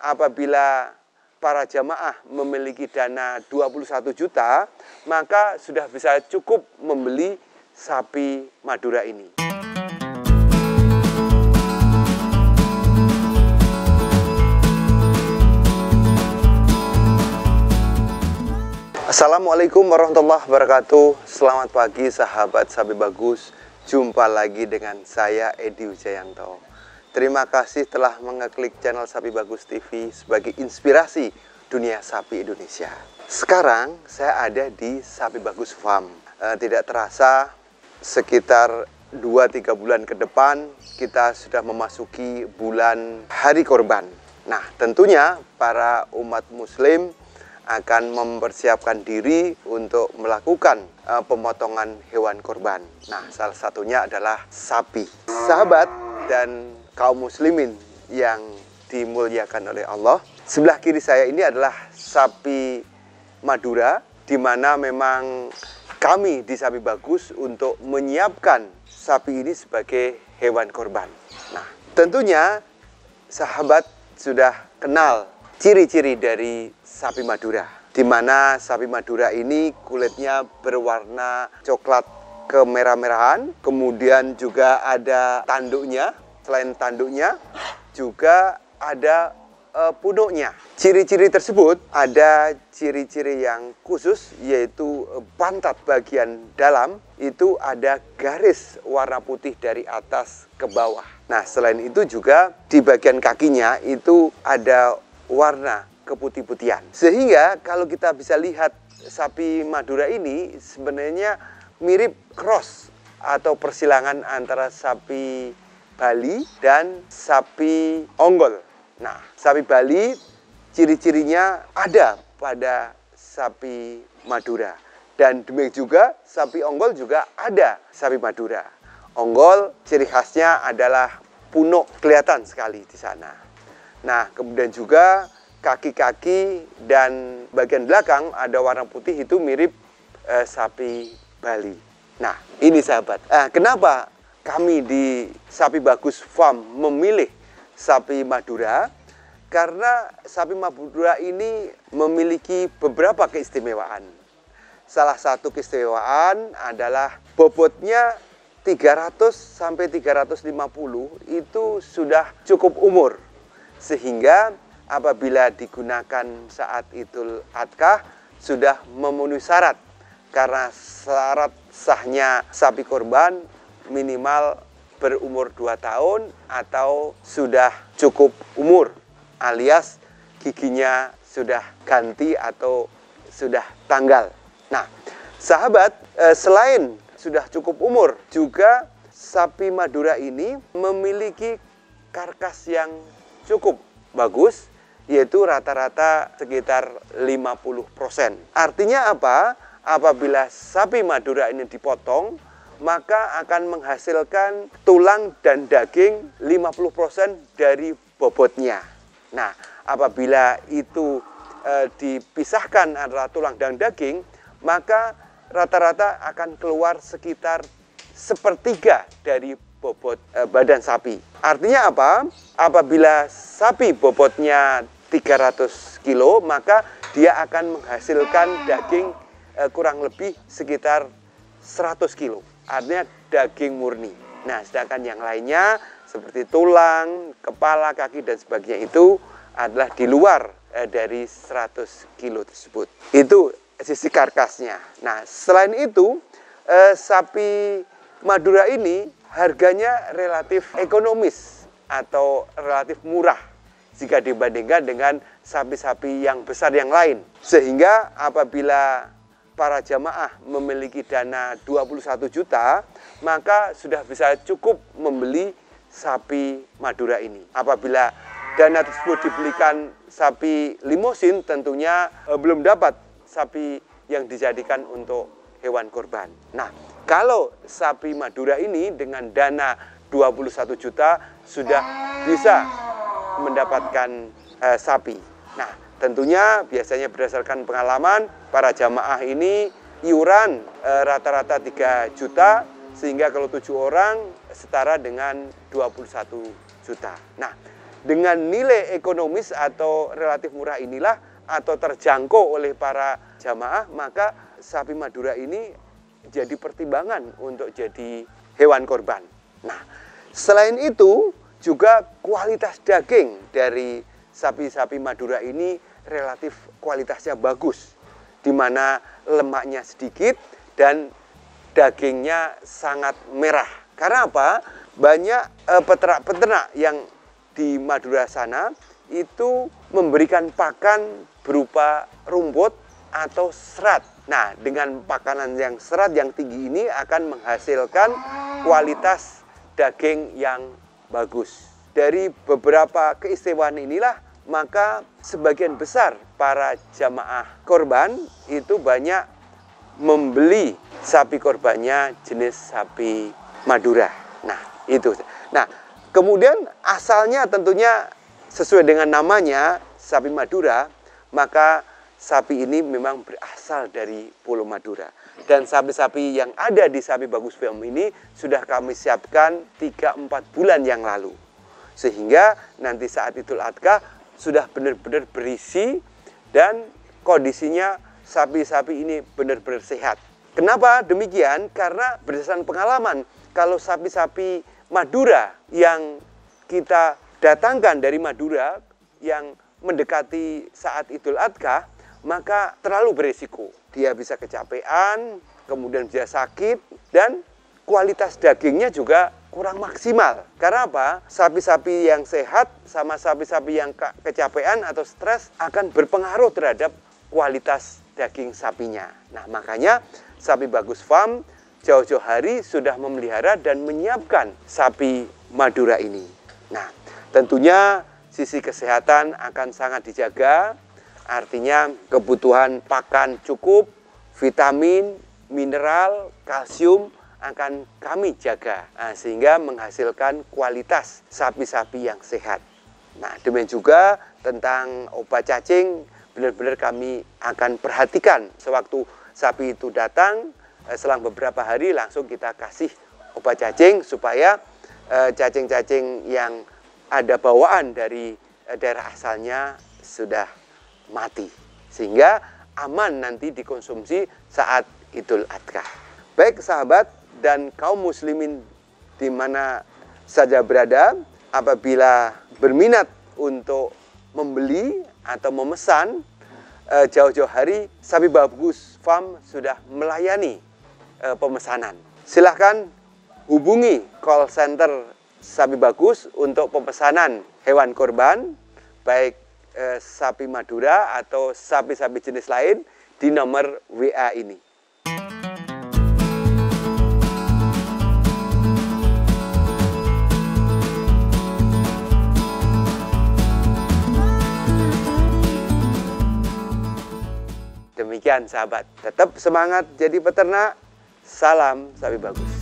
apabila para jamaah memiliki dana 21 juta, maka sudah bisa cukup membeli sapi Madura ini. Assalamualaikum warahmatullahi wabarakatuh. Selamat pagi sahabat sapi bagus. Jumpa lagi dengan saya Edi Ujayanto. Terima kasih telah mengeklik channel Sapi Bagus TV sebagai inspirasi dunia sapi Indonesia. Sekarang saya ada di Sapi Bagus Farm. E, tidak terasa sekitar 2-3 bulan ke depan kita sudah memasuki bulan hari korban. Nah tentunya para umat muslim akan mempersiapkan diri untuk melakukan e, pemotongan hewan korban. Nah, salah satunya adalah sapi. Sahabat dan kaum muslimin yang dimuliakan oleh Allah. Sebelah kiri saya ini adalah sapi Madura di mana memang kami di Sapi Bagus untuk menyiapkan sapi ini sebagai hewan korban. Nah, tentunya sahabat sudah kenal ciri-ciri dari sapi Madura. Di mana sapi Madura ini kulitnya berwarna coklat kemerah-merahan, kemudian juga ada tanduknya selain tanduknya juga ada e, eh, punuknya. Ciri-ciri tersebut ada ciri-ciri yang khusus yaitu eh, pantat bagian dalam itu ada garis warna putih dari atas ke bawah. Nah, selain itu juga di bagian kakinya itu ada warna keputih-putihan. Sehingga kalau kita bisa lihat sapi Madura ini sebenarnya mirip cross atau persilangan antara sapi Bali dan sapi onggol. Nah, sapi Bali ciri-cirinya ada pada sapi Madura. Dan demikian juga sapi onggol juga ada sapi Madura. Onggol ciri khasnya adalah punuk kelihatan sekali di sana. Nah, kemudian juga kaki-kaki dan bagian belakang ada warna putih itu mirip eh, sapi Bali. Nah, ini sahabat. Eh, kenapa kami di Sapi Bagus Farm memilih sapi Madura karena sapi Madura ini memiliki beberapa keistimewaan. Salah satu keistimewaan adalah bobotnya 300 sampai 350 itu sudah cukup umur. Sehingga apabila digunakan saat Idul Adha sudah memenuhi syarat karena syarat sahnya sapi korban minimal berumur 2 tahun atau sudah cukup umur alias giginya sudah ganti atau sudah tanggal. Nah, sahabat, eh, selain sudah cukup umur, juga sapi Madura ini memiliki karkas yang cukup bagus, yaitu rata-rata sekitar 50%. Artinya apa? Apabila sapi Madura ini dipotong, maka akan menghasilkan tulang dan daging 50% dari bobotnya. Nah, apabila itu e, dipisahkan antara tulang dan daging, maka rata-rata akan keluar sekitar sepertiga dari bobot e, badan sapi. Artinya apa? Apabila sapi bobotnya 300 kilo, maka dia akan menghasilkan daging e, kurang lebih sekitar 100 kilo artinya daging murni. Nah, sedangkan yang lainnya seperti tulang, kepala, kaki dan sebagainya itu adalah di luar eh, dari 100 kilo tersebut. Itu sisi karkasnya. Nah, selain itu eh, sapi Madura ini harganya relatif ekonomis atau relatif murah jika dibandingkan dengan sapi-sapi yang besar yang lain. Sehingga apabila para jamaah memiliki dana 21 juta, maka sudah bisa cukup membeli sapi Madura ini. Apabila dana tersebut dibelikan sapi limosin, tentunya eh, belum dapat sapi yang dijadikan untuk hewan kurban. Nah, kalau sapi Madura ini dengan dana 21 juta sudah bisa mendapatkan eh, sapi. Nah, Tentunya biasanya berdasarkan pengalaman para jamaah ini iuran eh, rata-rata e, 3 juta sehingga kalau tujuh orang setara dengan 21 juta. Nah, dengan nilai ekonomis atau relatif murah inilah atau terjangkau oleh para jamaah, maka sapi Madura ini jadi pertimbangan untuk jadi hewan korban. Nah, selain itu juga kualitas daging dari sapi-sapi Madura ini relatif kualitasnya bagus, di mana lemaknya sedikit dan dagingnya sangat merah. Karena apa? Banyak eh, peternak-peternak yang di Madura sana itu memberikan pakan berupa rumput atau serat. Nah, dengan pakanan yang serat yang tinggi ini akan menghasilkan kualitas daging yang bagus. Dari beberapa keistimewaan inilah maka sebagian besar para jamaah korban itu banyak membeli sapi korbannya jenis sapi Madura. Nah, itu. Nah, kemudian asalnya tentunya sesuai dengan namanya sapi Madura, maka sapi ini memang berasal dari Pulau Madura. Dan sapi-sapi yang ada di Sapi Bagus Film ini sudah kami siapkan 3-4 bulan yang lalu. Sehingga nanti saat Idul Adha sudah benar-benar berisi dan kondisinya sapi-sapi ini benar-benar sehat. Kenapa demikian? Karena berdasarkan pengalaman, kalau sapi-sapi Madura yang kita datangkan dari Madura yang mendekati saat Idul Adha, maka terlalu berisiko. Dia bisa kecapean, kemudian bisa sakit, dan kualitas dagingnya juga kurang maksimal. Karena apa? Sapi-sapi yang sehat sama sapi-sapi yang kecapean atau stres akan berpengaruh terhadap kualitas daging sapinya. Nah, makanya sapi bagus farm jauh-jauh hari sudah memelihara dan menyiapkan sapi Madura ini. Nah, tentunya sisi kesehatan akan sangat dijaga. Artinya kebutuhan pakan cukup, vitamin, mineral, kalsium akan kami jaga ah, sehingga menghasilkan kualitas sapi-sapi yang sehat. Nah, demikian juga tentang obat cacing benar-benar kami akan perhatikan sewaktu sapi itu datang eh, selang beberapa hari langsung kita kasih obat cacing supaya eh, cacing-cacing yang ada bawaan dari eh, daerah asalnya sudah mati sehingga aman nanti dikonsumsi saat Idul Adha. Baik sahabat, dan kaum muslimin di mana saja berada apabila berminat untuk membeli atau memesan eh, jauh-jauh hari Sapi Bagus Farm sudah melayani eh, pemesanan. Silahkan hubungi call center Sapi Bagus untuk pemesanan hewan kurban baik eh, sapi Madura atau sapi-sapi jenis lain di nomor WA ini. Demikian sahabat, tetap semangat jadi peternak. Salam sapi bagus.